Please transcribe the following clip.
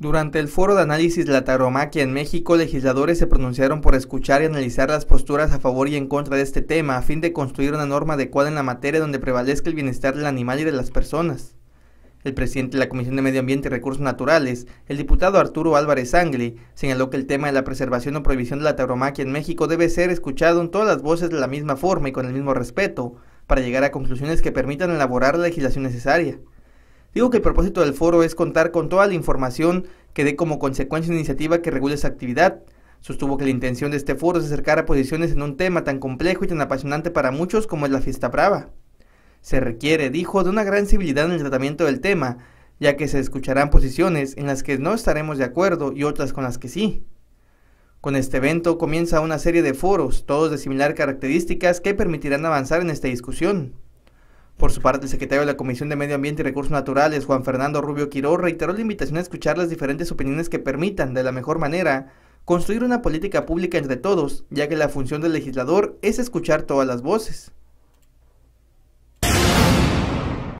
Durante el foro de análisis La tauromaquia en México, legisladores se pronunciaron por escuchar y analizar las posturas a favor y en contra de este tema, a fin de construir una norma adecuada en la materia donde prevalezca el bienestar del animal y de las personas. El presidente de la Comisión de Medio Ambiente y Recursos Naturales, el diputado Arturo Álvarez Sangre, señaló que el tema de la preservación o prohibición de la tauromaquia en México debe ser escuchado en todas las voces de la misma forma y con el mismo respeto, para llegar a conclusiones que permitan elaborar la legislación necesaria. Digo que el propósito del foro es contar con toda la información que dé como consecuencia la iniciativa que regule esa actividad. Sostuvo que la intención de este foro es acercar a posiciones en un tema tan complejo y tan apasionante para muchos como es la fiesta brava. Se requiere, dijo, de una gran civilidad en el tratamiento del tema, ya que se escucharán posiciones en las que no estaremos de acuerdo y otras con las que sí. Con este evento comienza una serie de foros, todos de similar características, que permitirán avanzar en esta discusión. Por su parte, el secretario de la Comisión de Medio Ambiente y Recursos Naturales, Juan Fernando Rubio Quiró, reiteró la invitación a escuchar las diferentes opiniones que permitan, de la mejor manera, construir una política pública entre todos, ya que la función del legislador es escuchar todas las voces.